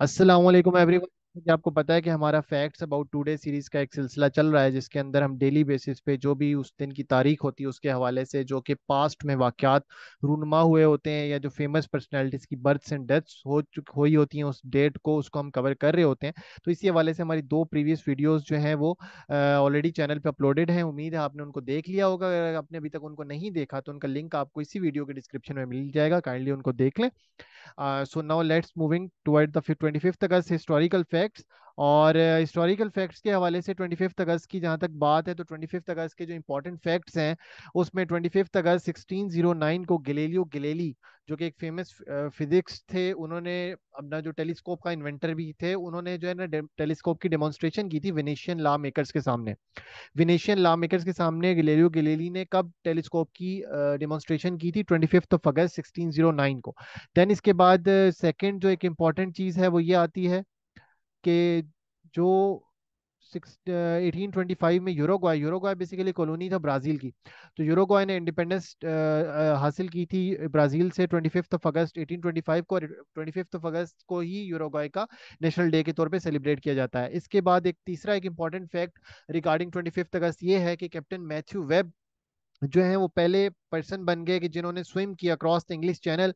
Aslam everyone कि आपको पता है कि हमारा फैक्ट्स अबाउट टुडे सीरीज का एक सिलसिला चल रहा है जिसके अंदर हम डेली बेसिस पे जो भी उस दिन की तारीख होती है उसके हवाले से जो कि पास्ट में वाकयात रूनमा हुए होते हैं या जो फेमस पर्सनैलिटीज की बर्थ्स एंड डेथ्स हो चुक हुई होती हैं उस डेट को उसको हम कवर कर रहे होते हैं तो इसी हवाले से हमारी दो प्रीवियस वीडियोज जो हैं वो ऑलरेडी चैनल पर अपलोडेड हैं उम्मीद है आपने उनको देख लिया होगा अगर आपने अभी तक उनको नहीं देखा तो उनका लिंक आपको इसी वीडियो के डिस्क्रिप्शन में मिल जाएगा काइंडली उनको देख लें so now let's moving toward the twenty fifth August historical fact facts और हिस्टोरिकल uh, फैक्ट्स के हवाले से ट्वेंटी फिफ्थ अगस्त की जहाँ तक बात है तो ट्वेंटी फिफ्थ अगस्त के जो इंपॉर्टेंट फैक्ट्स हैं उसमें twenty fifth August sixteen zero nine को गलेलियो गलेली जो कि एक फेमस फिजिक्स uh, थे उन्होंने अपना जो टेलीस्कोप का इन्वेंटर भी थे उन्होंने जो है ना टेलीस्कोप की डेमोन्स्ट्रेशन की थी विनेशियन ला मेकर्स के सामने विनेशियन ला मेकर्स के सामने गलेलियो गलेली ने कब टेलीस्कोप की डेमोन्स्ट्रेशन uh, की थी twenty fifth of August sixteen zero nine को देन इसके बाद सेकेंड uh, जो एक इम्पॉर्टेंट चीज़ है वो ये आती है कि जो एटीन ट्वेंटी फाइव में यूरोगवाई यूरोगवाई बेसिकली कॉलोनी था ब्राज़ील की तो यूरोगवाई ने इंडिपेंडेंस हासिल की थी ब्राज़ील से twenty fifth of August eighteen twenty five को ट्वेंटी फिफ्थ ऑफ अगस्त को ही यूरोगवाई का नेशनल डे के तौर पे सेलिब्रेट किया जाता है इसके बाद एक तीसरा एक important fact regarding twenty fifth August ये है कि कैप्टन मैथ्यू वेब जो है वो पहले पर्सन बन गए कि जिन्होंने स्विम किया क्रॉस द इंग्लिश चैनल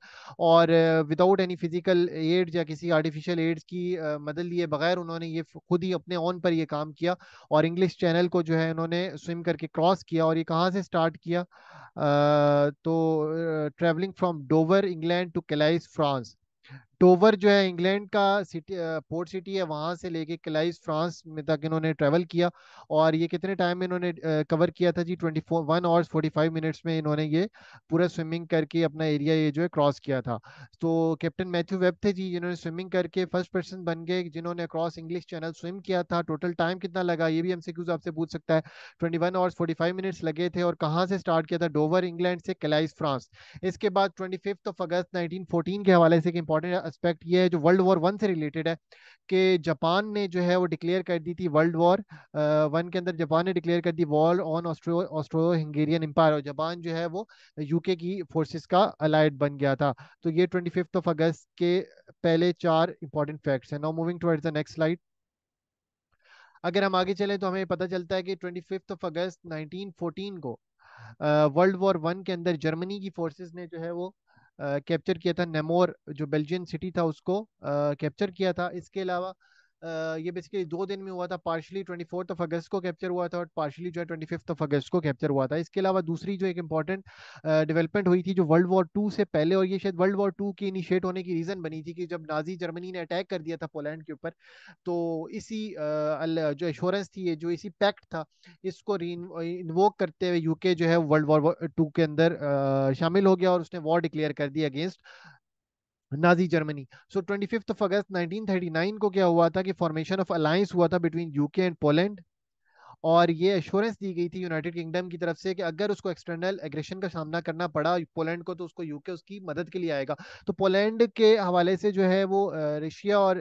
और विदाउट एनी फिजिकल एड्स या किसी आर्टिफिशियल एड्स की uh, मदद लिए बगैर उन्होंने ये खुद ही अपने ऑन पर ये काम किया और इंग्लिश चैनल को जो है उन्होंने स्विम करके क्रॉस किया और ये कहाँ से स्टार्ट किया uh, तो travelling from Dover England to Calais France Dover जो है इंग्लैंड का सिटी पोर्ट सिटी है वहाँ से लेके क्लाइस फ्रांस में तक इन्होंने ट्रैवल किया और ये कितने टाइम में इन्होंने कवर किया था जी twenty four one hours forty five minutes में इन्होंने ये पूरा स्विमिंग करके अपना एरिया ये जो है क्रॉस किया था तो कैप्टन मैथ्यू वेब थे जी जिन्होंने स्विमिंग करके फर्स्ट पर्सन बन गए जिन्होंने क्रॉस इंग्लिश चैनल स्विम किया था टोटल टाइम कितना लगा ये भी हमसे क्यूज आपसे पूछ सकता है twenty one hours forty five minutes लगे थे और कहाँ से स्टार्ट किया था डोवर इंग्लैंड से क्लाइस फ्रांस इसके बाद twenty fifth of August nineteen fourteen के हवाले से एक इंपॉर्टेंट एस्पेक्ट ये है जो वर्ल्ड वॉर वन से रिलेटेड है कि जापान ने जो है वो डिक्लेयर कर दी थी वर्ल्ड वॉर वन के अंदर जापान ने डिक्लेयर कर दी war on Austro Austro Hungarian empire और जापान जो है वो यूके की फोर्सेस का अलाइड बन गया था तो ये ट्वेंटी फिफ्थ ऑफ अगस्त के पहले चार इंपॉर्टेंट फैक्ट्स हैं now moving towards the next slide अगर हम आगे चलें तो हमें पता चलता है कि ट्वेंटी फिफ्थ ऑफ अगस्त 1914 को वर्ल्ड वॉर वन के अंदर जर्मनी की फोर्सेज ने जो है वो कैप्चर किया था नेमोर जो बेल्जियन सिटी था उसको कैप्चर किया था इसके अलावा ये बेसिकली दो दिन में हुआ था partially twenty fourth of August को कैप्चर हुआ था और पार्शली जो है ट्वेंटी फिफ्थ ऑफ अगस्त को कैप्चर हुआ था इसके अलावा दूसरी जो एक इंपॉर्टेंट डेवलपमेंट हुई थी जो वर्ल्ड वॉर टू से पहले और ये शायद वर्ल्ड वॉर टू की इनिशिएट होने की रीजन बनी थी कि जब नाजी जर्मनी ने अटैक कर दिया था पोलैंड के ऊपर तो इसी जो एश्योरेंस थी जो इसी पैक्ट था इसको इन्वोक करते हुए यूके जो है वर्ल्ड वॉर टू के अंदर शामिल हो गया और उसने वॉर डिक्लेयर कर दी against Nazi Germany so twenty fifth August 1939 को क्या हुआ था कि फॉर्मेशन ऑफ अलायंस हुआ था बिटवीन यूके एंड पोलैंड और ये एश्योरेंस दी गई थी यूनाइटेड किंगडम की तरफ से कि अगर उसको एक्सटर्नल एग्रेशन का सामना करना पड़ा पोलैंड को तो उसको यूके उसकी मदद के लिए आएगा तो पोलैंड के हवाले से जो है वो रशिया और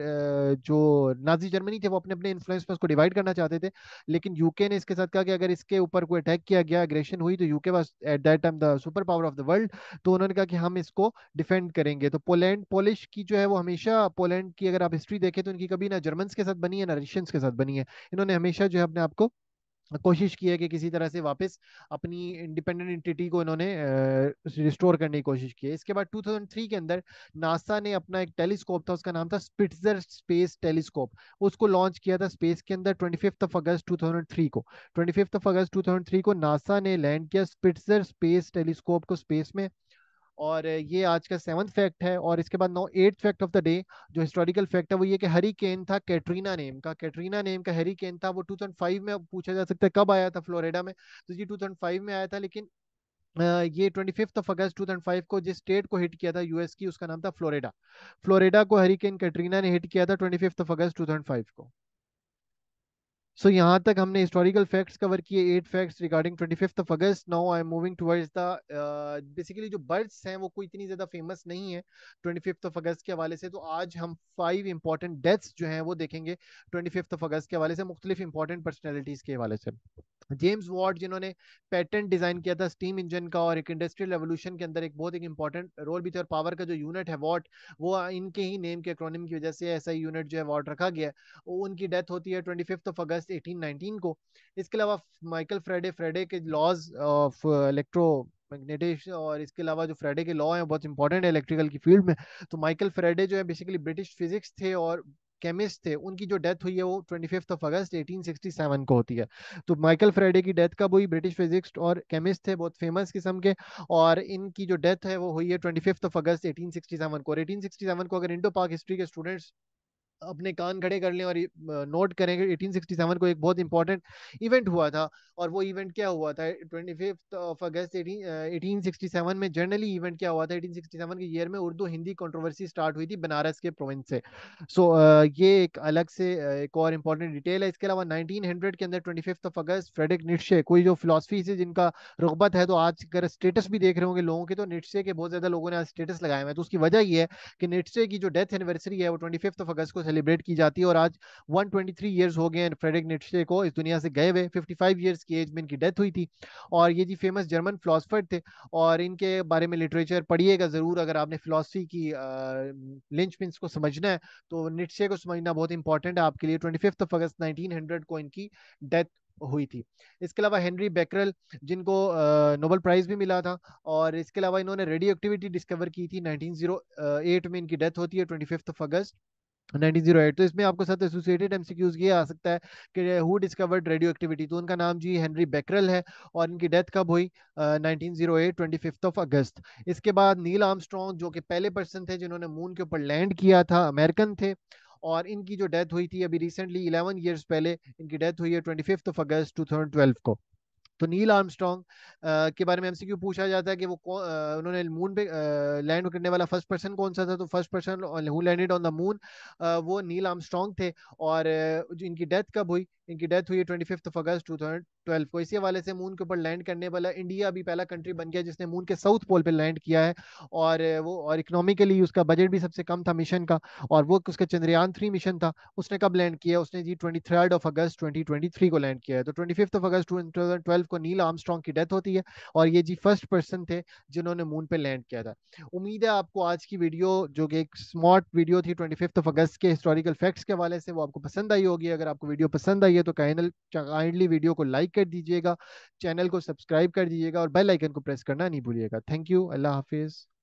जो नाजी जर्मनी थे वो अपने अपने इन्फ्लुएंस में उसको डिवाइड करना चाहते थे लेकिन यूके ने इसके साथ कहा कि अगर इसके ऊपर कोई अटैक किया गया एग्रेशन हुई तो UK was at that time the super power of the world तो उन्होंने कहा कि हम इसको डिफेंड करेंगे तो पोलैंड पोलिश की जो है वो हमेशा पोलैंड की अगर आप हिस्ट्री देखें तो इनकी कभी ना जर्मन के साथ बनी है ना रशियंस के साथ बनी है इन्होंने हमेशा जो है अपने आपको कोशिश की है कि किसी तरह से वापस अपनी इंडिपेंडेंट इंटिटी को इन्होंने रिस्टोर करने की कोशिश की है इसके बाद 2003 के अंदर नासा ने अपना एक टेलीस्कोप था उसका नाम था स्पिट्जर स्पेस टेलीस्कोप उसको लॉन्च किया था स्पेस के अंदर ट्वेंटी ऑफ अगस्त 2003 को ट्वेंटी ऑफ अगस्त 2003 को नासा ने लैंड किया स्पिट्जर स्पेस टेलीस्कोप को स्पेस में और ये आज का सेवंथ फैक्ट है और इसके बाद नौ eight fact of the day जो हिस्टोरिकल फैक्ट है वो ये कि हरी केन था कैटरीना नेम का कैटरीना नेम का हरी केन था वो 2005 में पूछा जा सकता है कब आया था फ्लोरिडा में तो ये 2005 में आया था लेकिन ये twenty fifth of August two five को जिस स्टेट को हिट किया था यूएस की उसका नाम था फ्लोरिडा फ्लोरिडा को हरी केन कैटरीना ने हिट किया था twenty fifth of August five को सो यहाँ तक हमने हिस्टोरिकल फैक्ट्स कवर किए eight facts regarding twenty fifth of August now I am moving towards the basically जो बर्ड्स हैं वो कोई इतनी ज़्यादा फेमस नहीं है ट्वेंटी फिफ्थ ऑफ अगस्त के हवाले से तो आज हम फाइव इंपॉर्टेंट डेथ्स जो हैं वो देखेंगे ट्वेंटी फिफ्थ ऑफ अगस्त के हवाले से मुख्तलिफ इंपॉर्टेंट पर्सनैलिटीज़ के हवाले से जेम्स वार्ड जिन्होंने पैटर्न डिजाइन किया था स्टीम इंजन का और एक इंडस्ट्रियल रेवोल्यूशन के अंदर एक बहुत एक इंपॉर्टेंट रोल भी था और पावर का जो यूनिट है वॉट वो इनके ही नेम के एक्रोनिम की वजह से ऐसा यूनिट जो है वॉट रखा गया वो उनकी डेथ होती है twenty fifth of August eighteen nineteen को इसके अलावा माइकल फ्रेडे फ्रेडे के लॉज ऑफ इलेक्ट्रो मैग्नेटिक और इसके अलावा जो फ्रेडे के लॉ हैं बहुत इंपॉर्टेंट है इलेक्ट्रिकल की फील्ड में तो माइकल फ्रेडे जो है बेसिकली ब्रिटिश फिजिक्स थे और केमिस्ट थे उनकी जो डेथ हुई है वो ट्वेंटी फिफ्थ ऑफ अगस्त 1867 को होती है तो माइकल फ्राइडे की डेथ कब हुई ब्रिटिश फिजिक्स और केमिस्ट थे बहुत फेमस किस्म के और इनकी जो डेथ है वो हुई है twenty fifth of August seven को और सेवन को अगर इंडो पाक हिस्ट्री के स्टूडेंट्स अपने कान खड़े कर लें और नोट करें कि 1867 को एक बहुत इंपॉर्टेंट इवेंट हुआ था और वो इवेंट क्या हुआ था ट्वेंटी ऑफ अगस्त एटीन में जनरली इवेंट क्या हुआ था 1867 के ईयर में उर्दू हिंदी कंट्रोवर्सी स्टार्ट हुई थी बनारस के प्रोविंस से सो so, uh, ये एक अलग से एक और इम्पोर्टेंट डिटेल है इसके अलावा हंड्रेड के अंदर fifth of August Friedrich Nietzsche कोई जो फिलोसफी से जिनका रुगबत है तो आज अगर स्टेटस भी देख रहे होंगे लोगों के तो निश्चे के बहुत ज्यादा लोगों ने आज स्टेटस हुआ है तो उसकी वजह यह है कि निश्चे की जो डेथ एनिवर्सरी है वो ट्वेंटी ऑफ अगस्त को सेलिब्रेट की जाती है और आज 123 इयर्स हो गए हैं फ्रेडरिक निटे को इस दुनिया से गए हुए 55 इयर्स की एज में इनकी डेथ हुई थी और ये जी फेमस जर्मन फिलासफर थे और इनके बारे में लिटरेचर पढ़िएगा ज़रूर अगर आपने फिलासफी की लिंच पिंस को समझना है तो निटे को समझना बहुत इंपॉर्टेंट है आपके लिए ट्वेंटी अगस्त नाइनटीन को इनकी डेथ हुई थी इसके अलावा हेनरी बेकरल जिनको नोबल प्राइज भी मिला था और इसके अलावा इन्होंने रेडियो एक्टिविटी डिस्कवर की थी 1908 में इनकी डेथ होती है 25 अगस्त 1908 तो इसमें आपको साथ एसोसिएटेड एमसीक्यूज ये आ सकता है कि हु डिस्कवर्ड रेडियो एक्टिविटी तो उनका नाम जी हेनरी बेकरल है और इनकी डेथ कब हुई uh, 1908 एट ऑफ अगस्त इसके बाद नील आर्मस्ट्रॉन्ग जो कि पहले पर्सन थे जिन्होंने मून के ऊपर लैंड किया था अमेरिकन थे और इनकी जो डेथ हुई थी अभी रिसेंटली इलेवन ईयर्स पहले इनकी डेथ हुई है ट्वेंटी ऑफ अगस्त टू को तो नील आर्मस्ट्रॉन्ग के बारे में एमसीक्यू पूछा जाता है कि वो उन्होंने मून पे लैंड करने वाला फर्स्ट पर्सन कौन सा था तो first person landed on the moon वो नील आर्मस्ट्रॉन्ग थे और इनकी डेथ कब हुई इनकी डेथ हुई twenty fifth August two thousand twelve को इसी हवाले से मून के ऊपर लैंड करने वाला इंडिया अभी पहला कंट्री बन गया जिसने मून के साउथ पोल पर लैंड किया है और वो और इकोनॉमिकली उसका बजट भी सबसे कम था मिशन का और वो उसका चंद्रयान थ्री मिशन था उसने कब लैंड किया उसने जी twenty third of August twenty twenty three को लैंड किया है तो twenty fifth of August two thousand twelve को नील आर्मस्ट्रॉन्ग की डेथ होती है और ये जी फर्स्ट पर्सन थे जिन्होंने मून पे लैंड किया था उम्मीद है आपको आज की वीडियो जो कि एक स्मार्ट वीडियो थी ट्वेंटी फिफ्थ ऑफ अगस्त के हिस्टोरिकल फैक्ट्स के हवाले से वो आपको पसंद आई होगी अगर आपको वीडियो पसंद आई है तो काइंडली वीडियो को लाइक कर दीजिएगा चैनल को सब्सक्राइब कर दीजिएगा और बेल आइकन को प्रेस करना नहीं भूलिएगा थैंक यू अल्लाह हाफिज़